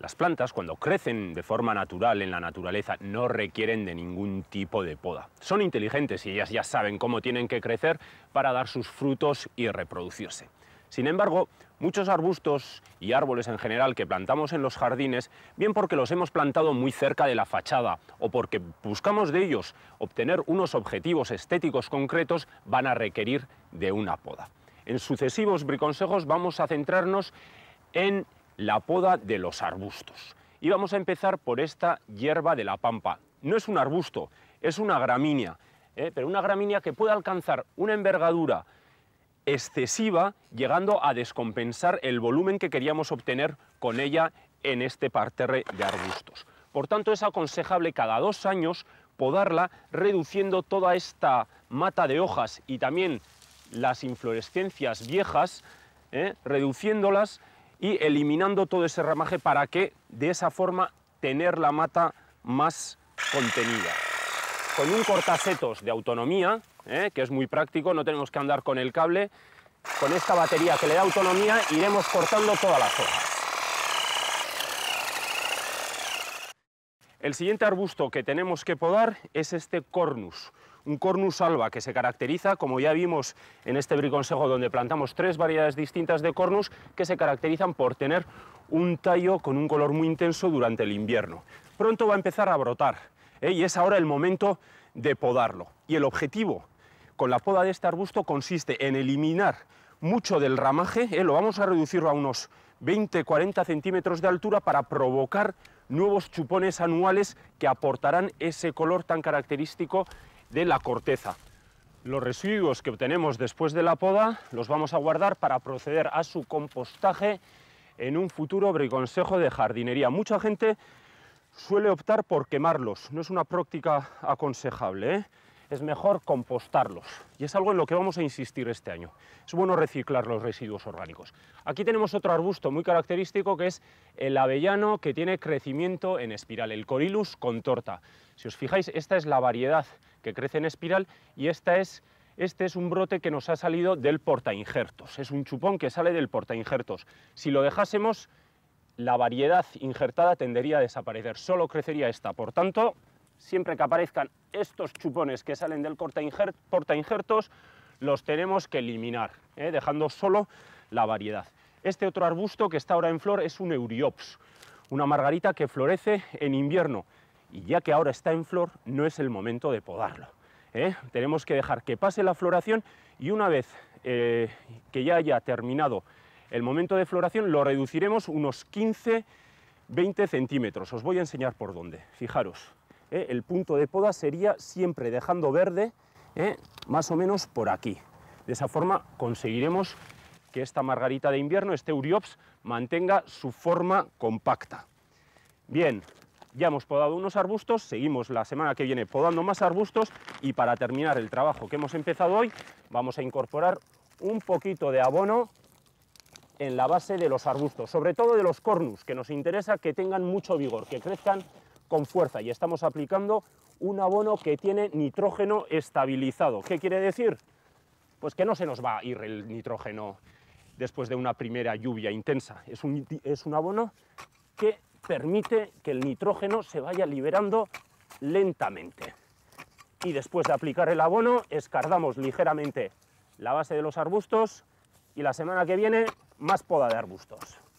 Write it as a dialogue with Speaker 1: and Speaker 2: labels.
Speaker 1: Las plantas, cuando crecen de forma natural en la naturaleza, no requieren de ningún tipo de poda. Son inteligentes y ellas ya saben cómo tienen que crecer para dar sus frutos y reproducirse. Sin embargo, muchos arbustos y árboles en general que plantamos en los jardines, bien porque los hemos plantado muy cerca de la fachada o porque buscamos de ellos obtener unos objetivos estéticos concretos, van a requerir de una poda. En sucesivos briconsejos vamos a centrarnos en la poda de los arbustos. Y vamos a empezar por esta hierba de la pampa. No es un arbusto, es una gramínea, ¿eh? pero una gramínea que puede alcanzar una envergadura excesiva, llegando a descompensar el volumen que queríamos obtener con ella en este parterre de arbustos. Por tanto, es aconsejable cada dos años podarla, reduciendo toda esta mata de hojas y también las inflorescencias viejas, ¿eh? reduciéndolas y eliminando todo ese ramaje para que de esa forma tener la mata más contenida. Con un cortacetos de autonomía, ¿eh? que es muy práctico, no tenemos que andar con el cable, con esta batería que le da autonomía iremos cortando todas las hojas. El siguiente arbusto que tenemos que podar es este cornus, un cornus alba que se caracteriza, como ya vimos en este briconsejo donde plantamos tres variedades distintas de cornus, que se caracterizan por tener un tallo con un color muy intenso durante el invierno. Pronto va a empezar a brotar ¿eh? y es ahora el momento de podarlo. Y el objetivo con la poda de este arbusto consiste en eliminar mucho del ramaje, ¿eh? lo vamos a reducir a unos 20-40 centímetros de altura para provocar nuevos chupones anuales que aportarán ese color tan característico de la corteza. Los residuos que obtenemos después de la poda los vamos a guardar para proceder a su compostaje en un futuro briconsejo de jardinería. Mucha gente suele optar por quemarlos, no es una práctica aconsejable. ¿eh? es mejor compostarlos. Y es algo en lo que vamos a insistir este año. Es bueno reciclar los residuos orgánicos. Aquí tenemos otro arbusto muy característico que es el avellano que tiene crecimiento en espiral, el Corilus contorta. Si os fijáis, esta es la variedad que crece en espiral y esta es este es un brote que nos ha salido del porta injertos... es un chupón que sale del porta injertos... Si lo dejásemos, la variedad injertada tendería a desaparecer, solo crecería esta. Por tanto, siempre que aparezcan estos chupones que salen del corta, injertos, los tenemos que eliminar, ¿eh? dejando solo la variedad. Este otro arbusto que está ahora en flor es un Euryops, una margarita que florece en invierno. Y ya que ahora está en flor, no es el momento de podarlo. ¿eh? Tenemos que dejar que pase la floración y una vez eh, que ya haya terminado el momento de floración, lo reduciremos unos 15-20 centímetros. Os voy a enseñar por dónde. Fijaros. ¿eh? el punto de poda sería siempre dejando verde ¿eh? más o menos por aquí. De esa forma conseguiremos que esta margarita de invierno, este Uriops, mantenga su forma compacta. Bien, ya hemos podado unos arbustos, seguimos la semana que viene podando más arbustos y para terminar el trabajo que hemos empezado hoy vamos a incorporar un poquito de abono en la base de los arbustos, sobre todo de los cornus, que nos interesa que tengan mucho vigor, que crezcan con fuerza y estamos aplicando un abono que tiene nitrógeno estabilizado. ¿Qué quiere decir? Pues que no se nos va a ir el nitrógeno después de una primera lluvia intensa. Es un, abono que permite que el nitrógeno se vaya liberando lentamente. Y después de aplicar el abono, escardamos ligeramente la base de los arbustos y la semana que viene más poda de arbustos.